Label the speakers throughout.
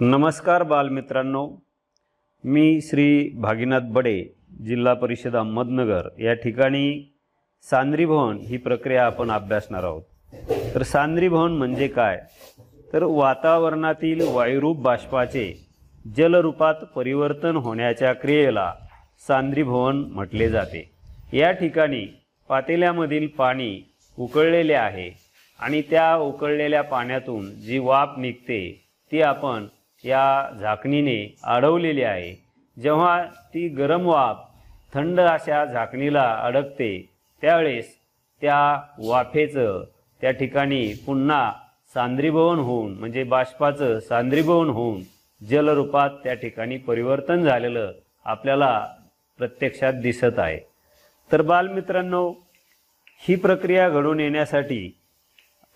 Speaker 1: नमस्कार बालमित्रांनो मी श्री भागीनाथ बडे जिल्हा परिषद अहमदनगर या ठिकाणी सांद्री भवन ही प्रक्रिया आपण अभ्यासणार आहोत तर सांद्री भवन म्हणजे काय तर वातावरणातील वायुरूप बाष्पाचे जलरूपात परिवर्तन होण्याच्या क्रियेला सांद्री भवन म्हटले जाते या ठिकाणी पातेल्यामधील पाणी उकळलेले आहे आणि त्या उकळलेल्या पाण्यातून जी वाफ निघते ती आपण या झाकणीने अडवलेली आहे जेव्हा ती गरम वाफ थंड अशा झाकणीला अडकते त्यावेळेस त्या वाफेचं त्या ठिकाणी पुन्हा सांद्रीभवन होऊन म्हणजे बाष्पाचं सांद्रीभवन होऊन जलरूपात त्या ठिकाणी परिवर्तन झालेलं आपल्याला प्रत्यक्षात दिसत आहे तर बालमित्रांनो ही प्रक्रिया घडून येण्यासाठी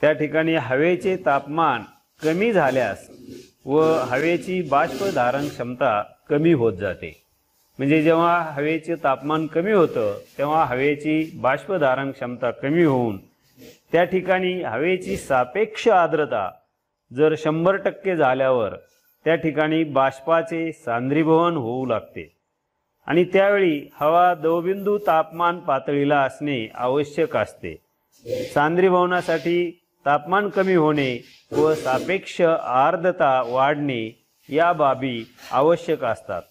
Speaker 1: त्या ठिकाणी हवेचे तापमान कमी झाल्यास व हवेची बाष्प धारण क्षमता कमी होत जाते म्हणजे जेव्हा हवेचे तापमान कमी होतं तेव्हा हवेची बाष्प धारण क्षमता कमी होऊन त्या ठिकाणी हवेची सापेक्ष आर्द्रता जर शंभर टक्के झाल्यावर त्या ठिकाणी बाष्पाचे सांद्रीभवन होऊ लागते आणि त्यावेळी हवा दवबिंदू तापमान पातळीला असणे आवश्यक असते सांद्रीभवनासाठी तापमान कमी होणे व सापेक्ष आर्द्रता वाढणे या बाबी आवश्यक असतात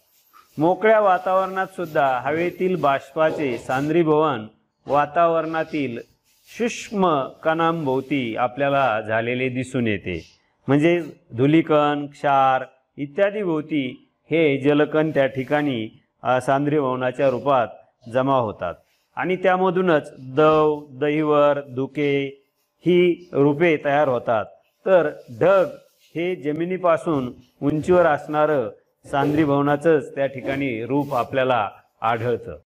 Speaker 1: मोकळ्या वातावरणात सुद्धा हवेतील बाष्पाचे सांद्रीभवन वातावरणातील सूक्ष्म कणांभोवती आपल्याला झालेले दिसून येते म्हणजे धुलीकण क्षार इत्यादी भोवती हे जलकण त्या ठिकाणी सांद्रीभवनाच्या रूपात जमा होतात आणि त्यामधूनच दव दहीवर धुके ही रूपे तयार होतात तर ढग हे जमिनीपासून उंचीवर असणारं सांद्री भवनाचंच त्या ठिकाणी रूप आपल्याला आढळतं